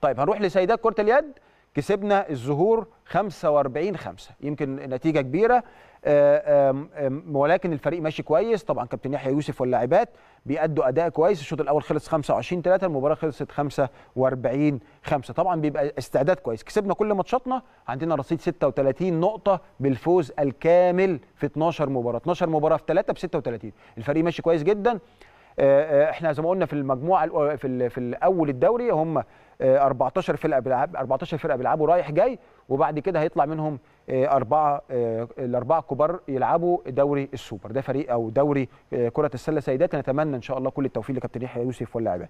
طيب هنروح لسيدات كره اليد كسبنا الزهور 45 5 يمكن نتيجه كبيره آه، ولكن الفريق ماشي كويس طبعا كابتن يحيى يوسف واللاعبات بيأدوا اداء كويس الشوط الاول خلص 25 3 المباراه خلصت 45 5 طبعا بيبقى استعداد كويس كسبنا كل ماتشاتنا عندنا رصيد 36 نقطه بالفوز الكامل في 12 مباراه 12 مباراه في 3 ب 36 الفريق ماشي كويس جدا آه، آه، احنا زي ما قلنا في المجموعه في في الاول الدوري هم 14 آه، فرقه بيلعب 14 فرقه بيلعبوا رايح جاي وبعد كده هيطلع منهم اربعه الاربعه الكبار يلعبوا دوري السوبر ده فريق او دوري كره السله سيدات نتمنى ان شاء الله كل التوفيق لكابتن يحيى يوسف واللاعبين